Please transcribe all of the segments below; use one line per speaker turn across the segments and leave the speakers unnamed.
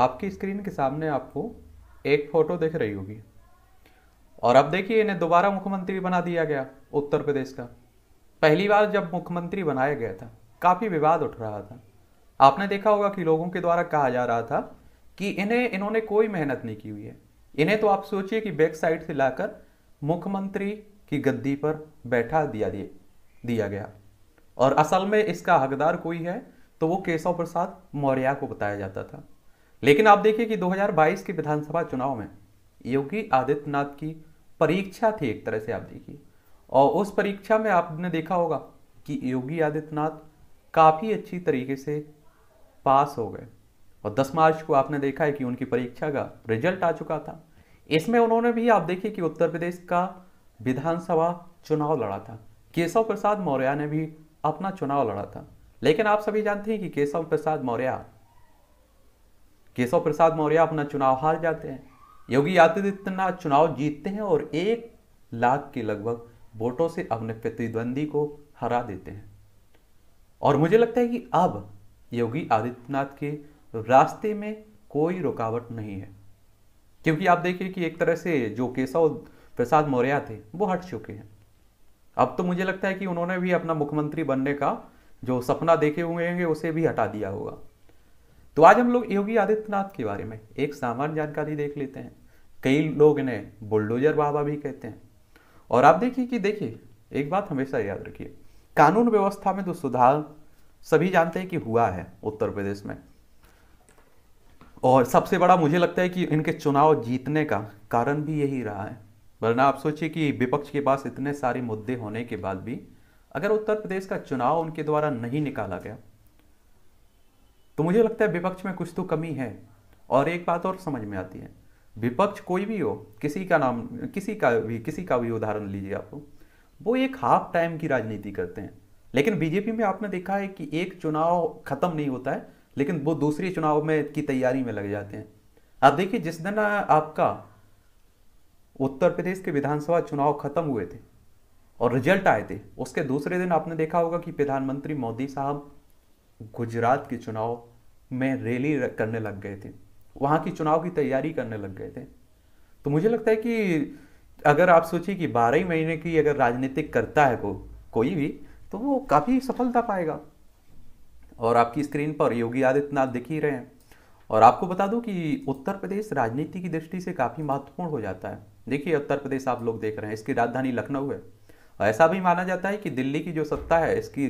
आपकी स्क्रीन के सामने आपको एक फ़ोटो दिख रही होगी और अब देखिए इन्हें दोबारा मुख्यमंत्री बना दिया गया उत्तर प्रदेश का पहली बार जब मुख्यमंत्री बनाया गया था काफ़ी विवाद उठ रहा था आपने देखा होगा कि लोगों के द्वारा कहा जा रहा था कि इन्हें इन्होंने कोई मेहनत नहीं की हुई है इन्हें तो आप सोचिए कि बैक साइड से लाकर मुख्यमंत्री की गद्दी पर बैठा दिया दिए दिया गया और असल में इसका हकदार कोई है तो वो केशव प्रसाद मौर्य को बताया जाता था लेकिन आप देखिए कि 2022 के विधानसभा चुनाव में योगी आदित्यनाथ की परीक्षा थी एक तरह से आप देखिए और उस परीक्षा में आपने देखा होगा कि योगी आदित्यनाथ काफ़ी अच्छी तरीके से पास हो गए और 10 मार्च को आपने देखा है कि उनकी परीक्षा का रिजल्ट आ चुका था इसमें उन्होंने भी आप देखिए कि उत्तर प्रदेश का विधानसभा चुनाव लड़ा था केशव प्रसाद मौर्य ने भी अपना चुनाव लड़ा था लेकिन आप सभी जानते हैं कि केशव प्रसाद मौर्य केशव प्रसाद मौर्य अपना चुनाव हार जाते हैं योगी आदित्यनाथ चुनाव जीतते हैं और एक लाख के लगभग वोटों से अपने प्रतिद्वंदी को हरा देते हैं और मुझे लगता है कि अब योगी आदित्यनाथ के रास्ते में कोई रुकावट नहीं है क्योंकि आप देखिए कि एक तरह से जो केशव प्रसाद मौर्य थे वो हट चुके हैं अब तो मुझे लगता है कि उन्होंने भी अपना मुख्यमंत्री बनने का जो सपना देखे हुए हैं उसे भी हटा दिया होगा तो आज हम लोग योगी आदित्यनाथ के बारे में एक सामान्य जानकारी देख लेते हैं कई लोग इन्हें बुलडोजर बाबा भी कहते हैं और आप देखिए कि देखिए एक बात हमेशा याद रखिए कानून व्यवस्था में तो सुधार सभी जानते हैं कि हुआ है उत्तर प्रदेश में और सबसे बड़ा मुझे लगता है कि इनके चुनाव जीतने का कारण भी यही रहा है वरना आप सोचिए कि विपक्ष के पास इतने सारे मुद्दे होने के बाद भी अगर उत्तर प्रदेश का चुनाव उनके द्वारा नहीं निकाला गया तो मुझे लगता है विपक्ष में कुछ तो कमी है और एक बात और समझ में आती है विपक्ष कोई भी हो किसी का नाम किसी का भी किसी का भी उदाहरण लीजिए आप वो एक हाफ टाइम की राजनीति करते हैं लेकिन बीजेपी में आपने देखा है कि एक चुनाव खत्म नहीं होता है लेकिन वो दूसरे चुनाव में की तैयारी में लग जाते हैं आप देखिए जिस दिन आपका उत्तर प्रदेश के विधानसभा चुनाव खत्म हुए थे और रिजल्ट आए थे उसके दूसरे दिन आपने देखा होगा कि प्रधानमंत्री मोदी साहब गुजरात के चुनाव में रैली करने लग गए थे वहाँ की चुनाव की तैयारी करने लग गए थे तो मुझे लगता है कि अगर आप सोचिए कि बारह ही महीने की अगर राजनीतिक करता है को कोई भी तो वो काफ़ी सफलता पाएगा और आपकी स्क्रीन पर योगी आदित्यनाथ दिख ही रहे हैं और आपको बता दूं कि उत्तर प्रदेश राजनीति की दृष्टि से काफ़ी महत्वपूर्ण हो जाता है देखिए उत्तर प्रदेश आप लोग देख रहे हैं इसकी राजधानी लखनऊ है ऐसा भी माना जाता है कि दिल्ली की जो सत्ता है इसकी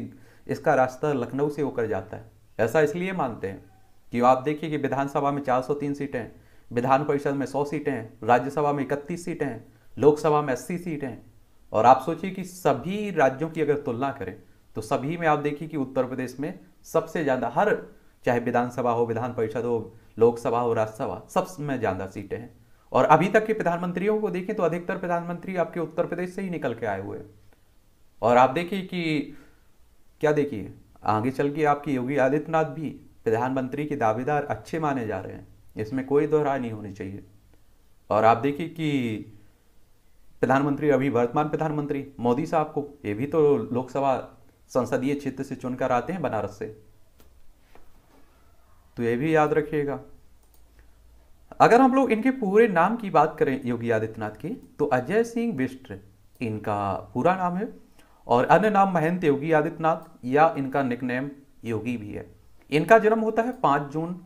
इसका रास्ता लखनऊ से होकर जाता है ऐसा इसलिए मानते हैं कि आप देखिए कि विधानसभा में 403 सीटें विधान परिषद में 100 सीटें हैं राज्यसभा में इकतीस सीटें हैं लोकसभा में अस्सी सीटें हैं और आप सोचिए कि सभी राज्यों की अगर तुलना करें तो सभी में आप देखिए कि उत्तर प्रदेश में सबसे ज़्यादा हर चाहे विधानसभा हो विधान परिषद हो लोकसभा हो राज्यसभा सब में ज़्यादा सीटें हैं और अभी तक के प्रधानमंत्रियों को देखें तो अधिकतर प्रधानमंत्री आपके उत्तर प्रदेश से ही निकल के आए हुए हैं और आप देखिए कि क्या देखिए आगे चल के आपकी योगी आदित्यनाथ भी प्रधानमंत्री के दावेदार अच्छे माने जा रहे हैं इसमें कोई दोहराय नहीं होनी चाहिए और आप देखिए कि प्रधानमंत्री अभी वर्तमान प्रधानमंत्री मोदी साहब को ये भी तो लोकसभा संसदीय क्षेत्र से चुनकर आते हैं बनारस से तो ये भी याद रखिएगा अगर हम लोग इनके पूरे नाम की बात करें योगी आदित्यनाथ की तो अजय सिंह बिष्ट इनका पूरा नाम है और अन्य नाम महंत योगी आदित्यनाथ या इनका निकनेम योगी भी है इनका जन्म होता है 5 जून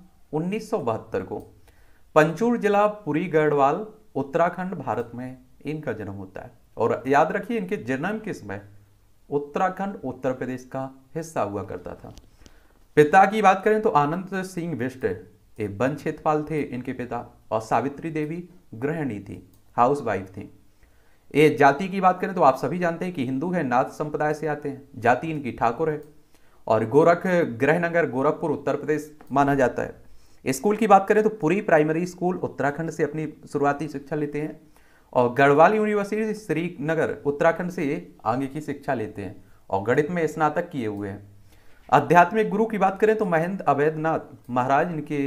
उन्नीस को पंचूर जिला पुरी गढ़वाल उत्तराखंड भारत में इनका जन्म होता है और याद रखिए इनके जन्म के समय उत्तराखंड उत्तर प्रदेश का हिस्सा हुआ करता था पिता की बात करें तो आनंद सिंह विष्ट एक वन क्षेत्रपाल थे इनके पिता और सावित्री देवी गृहिणी थी हाउस वाइफ थी ये जाति की बात करें तो आप सभी जानते हैं कि हिंदू है नाथ संप्रदाय से आते हैं जाति इनकी ठाकुर है और गोरख गृहनगर गोरखपुर उत्तर प्रदेश माना जाता है स्कूल की बात करें तो पूरी प्राइमरी स्कूल उत्तराखंड से अपनी शुरुआती शिक्षा लेते हैं और गढ़वाल यूनिवर्सिटी श्रीनगर उत्तराखंड से आगे की शिक्षा लेते हैं और गणित में स्नातक किए हुए हैं आध्यात्मिक गुरु की बात करें तो महेंद्र अवैधनाथ महाराज इनके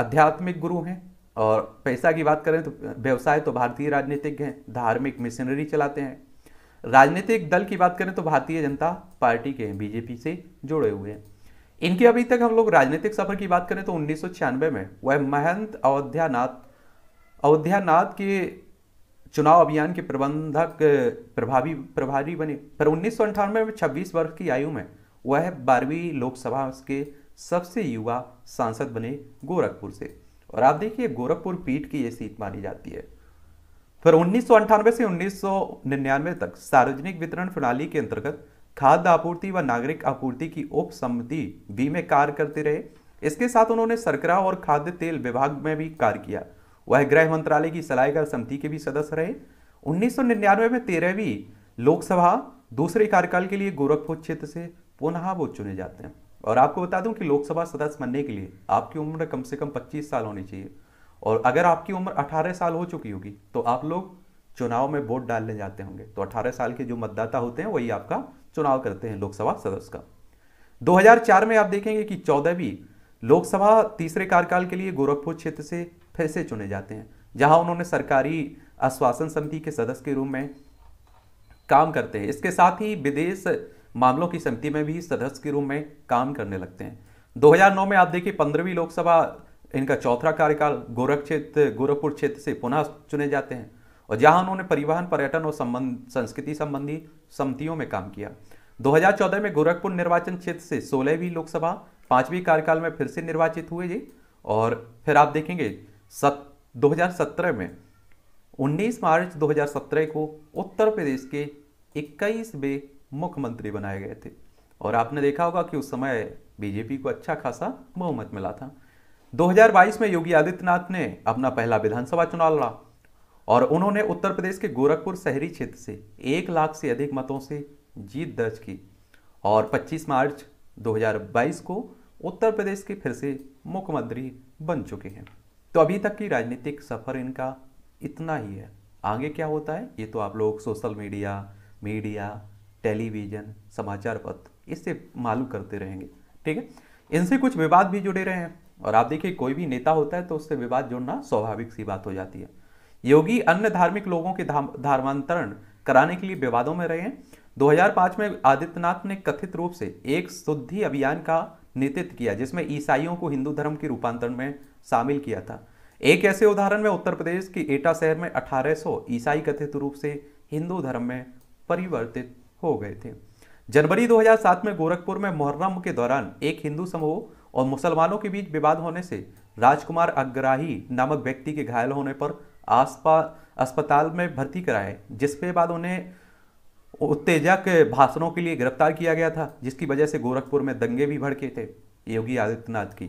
आध्यात्मिक गुरु हैं और पैसा की बात करें तो व्यवसाय तो भारतीय राजनीतिक हैं धार्मिक मिशनरी चलाते हैं राजनीतिक दल की बात करें तो भारतीय जनता पार्टी के हैं बीजेपी से जुड़े हुए हैं इनके अभी तक हम लोग राजनीतिक सफर की बात करें तो उन्नीस में वह महंत अयोध्यानाथ अयोध्यानाथ के चुनाव अभियान के प्रबंधक प्रभावी प्रभारी बने पर उन्नीस में छब्बीस वर्ष की आयु में वह बारहवीं लोकसभा के सबसे युवा सांसद बने गोरखपुर से और आप देखिए गोरखपुर पीठ की ये सीट मानी जाती है फिर उन्नीस से उन्नीस तक सार्वजनिक वितरण प्रणाली के अंतर्गत खाद्य आपूर्ति व नागरिक आपूर्ति की उप समिति बी में कार्य करते रहे इसके साथ उन्होंने सरकरा और खाद्य तेल विभाग में भी कार्य किया वह गृह मंत्रालय की सलाहकार समिति के भी सदस्य रहे 1999 में तेरहवीं लोकसभा दूसरे कार्यकाल के लिए गोरखपुर क्षेत्र से पुनः वो चुने जाते हैं और आपको बता दूं कि लोकसभा सदस्य बनने के लिए आपकी उम्र कम से कम 25 साल होनी चाहिए और अगर आपकी उम्र 18 साल हो चुकी होगी तो आप लोग चुनाव में वोट डालने जाते होंगे तो 18 साल के जो मतदाता होते हैं वही आपका चुनाव करते हैं लोकसभा सदस्य का 2004 में आप देखेंगे कि चौदहवीं लोकसभा तीसरे कार्यकाल के लिए गोरखपुर क्षेत्र से फिर से चुने जाते हैं जहां उन्होंने सरकारी आश्वासन समिति के सदस्य के रूप में काम करते हैं इसके साथ ही विदेश मामलों की समिति में भी सदस्य के रूप में काम करने लगते हैं 2009 में आप देखिए पंद्रहवीं लोकसभा इनका चौथा कार्यकाल गोरख क्षेत्र गोरखपुर क्षेत्र से पुनः चुने जाते हैं और जहां उन्होंने परिवहन पर्यटन और संबंध संस्कृति संबंधी समितियों में काम किया 2014 में गोरखपुर निर्वाचन क्षेत्र से सोलहवीं लोकसभा पांचवीं कार्यकाल में फिर से निर्वाचित हुए जी और फिर आप देखेंगे सत 2017 में 19 मार्च 2017 को उत्तर प्रदेश के इक्कीसवें मुख्यमंत्री बनाए गए थे और आपने देखा होगा कि उस समय बीजेपी को अच्छा खासा बहुमत मिला था 2022 में योगी आदित्यनाथ ने अपना पहला विधानसभा चुनाव लड़ा और उन्होंने उत्तर प्रदेश के गोरखपुर शहरी क्षेत्र से एक लाख से अधिक मतों से जीत दर्ज की और 25 मार्च 2022 को उत्तर प्रदेश के फिर से मुख्यमंत्री बन चुके हैं तो अभी तक की राजनीतिक सफर इनका इतना ही है आगे क्या होता है ये तो आप लोग सोशल मीडिया मीडिया टेलीविज़न समाचार पत्र इससे मालूम करते रहेंगे ठीक है इनसे कुछ विवाद भी जुड़े रहे हैं और आप देखिए कोई भी नेता होता है तो उससे विवाद जुड़ना स्वाभाविक सी बात हो जाती है योगी अन्य धार्मिक लोगों के धर्मांतरण कराने के लिए विवादों में रहे हैं 2005 में आदित्यनाथ ने कथित रूप से एक शुद्धि अभियान का नेतृत्व किया जिसमें ईसाइयों को हिंदू धर्म के रूपांतरण में शामिल किया था एक ऐसे उदाहरण में उत्तर प्रदेश के एटा शहर में 1800 ईसाई कथित रूप से हिंदू धर्म में परिवर्तित हो गए थे जनवरी 2007 में गोरखपुर में मुहर्रम के दौरान एक हिंदू समूह और मुसलमानों के बीच विवाद होने से राजकुमार अग्राही नामक व्यक्ति के घायल होने पर आसपा अस्पताल में भर्ती कराए जिसके बाद उन्हें उत्तेजक भाषणों के लिए गिरफ्तार किया गया था जिसकी वजह से गोरखपुर में दंगे भी भड़के थे योगी आदित्यनाथ की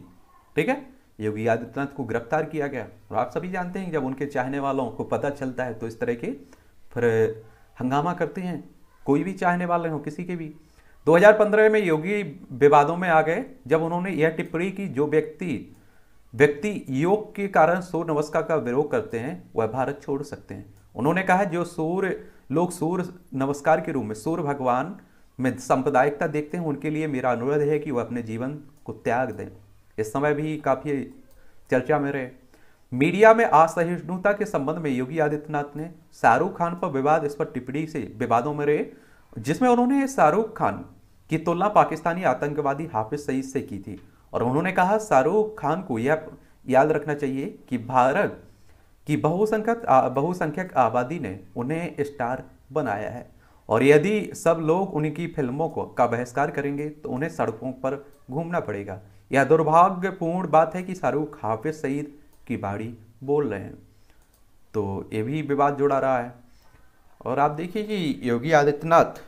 ठीक है योगी आदित्यनाथ को गिरफ्तार किया गया और आप सभी जानते हैं जब उनके चाहने वालों को पता चलता है तो इस तरह के फिर हंगामा करते हैं कोई भी चाहने वाले हों किसी के भी 2015 में योगी विवादों में आ गए जब उन्होंने यह टिप्पणी की जो व्यक्ति व्यक्ति योग के कारण सूर्य नमस्कार का विरोध करते हैं वह भारत छोड़ सकते हैं उन्होंने कहा जो सूर्य लोग सूर्य नमस्कार के रूप में सूर्य भगवान में सांप्रदायिकता देखते हैं उनके लिए मेरा अनुरोध है कि वह अपने जीवन को त्याग दें इस समय भी काफ़ी चर्चा में रहे मीडिया में असहिष्णुता के संबंध में योगी आदित्यनाथ ने शाहरुख खान पर विवाद इस पर टिप्पणी से विवादों में रहे जिसमें उन्होंने शाहरुख खान की तुलना पाकिस्तानी आतंकवादी हाफिज सईद से की थी और उन्होंने कहा शाहरुख खान को यह याद रखना चाहिए कि भारत की बहुसंख्यक बहुसंख्यक आबादी ने उन्हें स्टार बनाया है और यदि सब लोग उनकी फिल्मों को का बहिष्कार करेंगे तो उन्हें सड़कों पर घूमना पड़ेगा यह दुर्भाग्यपूर्ण बात है कि शाहरुख हाफिज सईद की बाड़ी बोल रहे हैं तो ये भी विवाद जुड़ा रहा है और आप देखिए कि योगी आदित्यनाथ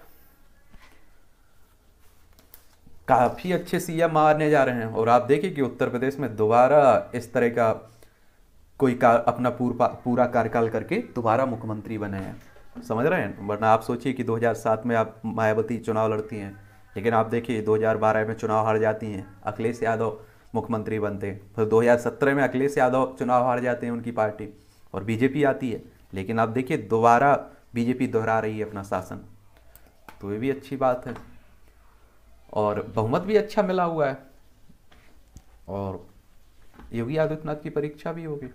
काफ़ी अच्छे सीएम मारने जा रहे हैं और आप देखिए कि उत्तर प्रदेश में दोबारा इस तरह का कोई का अपना पूरा पूरा कार्यकाल करके दोबारा मुख्यमंत्री बने हैं समझ रहे हैं वरना आप सोचिए कि 2007 में आप मायावती चुनाव लड़ती हैं लेकिन आप देखिए 2012 में चुनाव हार जाती हैं अखिलेश यादव मुख्यमंत्री बनते हैं फिर 2017 में अखिलेश यादव चुनाव हार जाते हैं उनकी पार्टी और बीजेपी आती है लेकिन आप देखिए दोबारा बीजेपी दोहरा रही है अपना शासन तो ये भी अच्छी बात है और बहुमत भी अच्छा मिला हुआ है और योगी आदित्यनाथ की परीक्षा भी होगी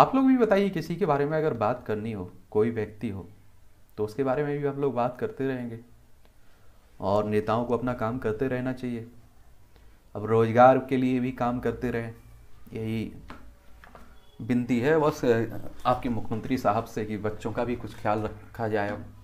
आप लोग भी बताइए किसी के बारे में अगर बात करनी हो कोई व्यक्ति हो तो उसके बारे में भी हम लोग बात करते रहेंगे और नेताओं को अपना काम करते रहना चाहिए अब रोज़गार के लिए भी काम करते रहें यही बिनती है बस आपके मुख्यमंत्री साहब से कि बच्चों का भी कुछ ख्याल रखा जाए